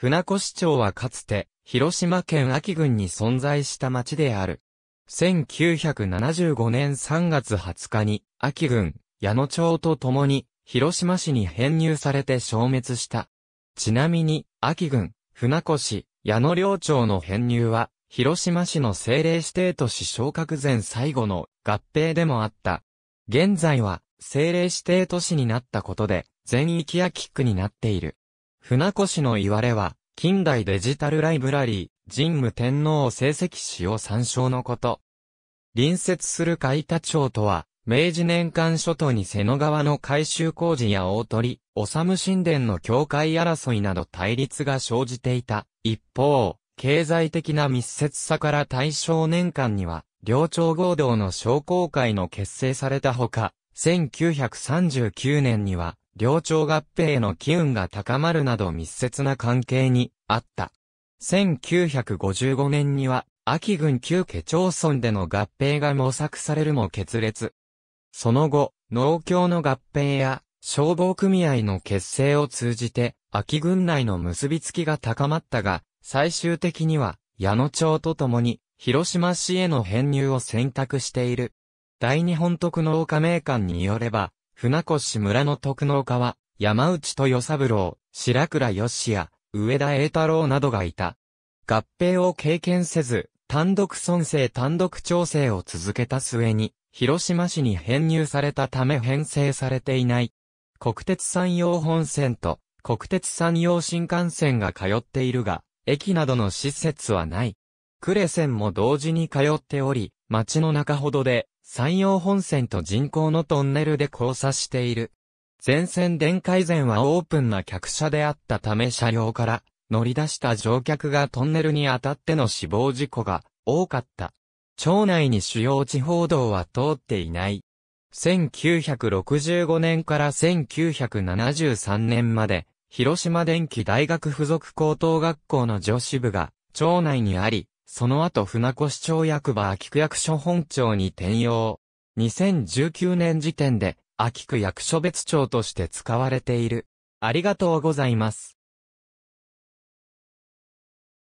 船越町はかつて、広島県秋郡に存在した町である。1975年3月20日に、秋郡、矢野町と共に、広島市に編入されて消滅した。ちなみに、秋郡、船越、矢野領町の編入は、広島市の政令指定都市昇格前最後の合併でもあった。現在は、政令指定都市になったことで、全域アキックになっている。船越の言われは、近代デジタルライブラリー、神武天皇成績史を参照のこと。隣接する海田町とは、明治年間初頭に瀬野川の改修工事や大鳥、む神殿の境界争いなど対立が生じていた。一方、経済的な密接さから大正年間には、両朝合同の商工会の結成されたほか、1939年には、領長合併への機運が高まるなど密接な関係にあった。1955年には、秋郡旧家町村での合併が模索されるも決裂。その後、農協の合併や消防組合の結成を通じて、秋郡内の結びつきが高まったが、最終的には、矢野町とともに、広島市への編入を選択している。大日本特農加盟館によれば、船越村の徳能家は、山内豊三郎、白倉義也、上田栄太郎などがいた。合併を経験せず、単独村政単独調整を続けた末に、広島市に編入されたため編成されていない。国鉄山陽本線と国鉄山陽新幹線が通っているが、駅などの施設はない。呉線も同時に通っており、町の中ほどで山陽本線と人工のトンネルで交差している。全線電改善はオープンな客車であったため車両から乗り出した乗客がトンネルに当たっての死亡事故が多かった。町内に主要地方道は通っていない。1965年から1973年まで、広島電機大学附属高等学校の女子部が、町内にあり、その後船越町役場秋区役所本庁に転用。2019年時点で、秋区役所別庁として使われている。ありがとうございます。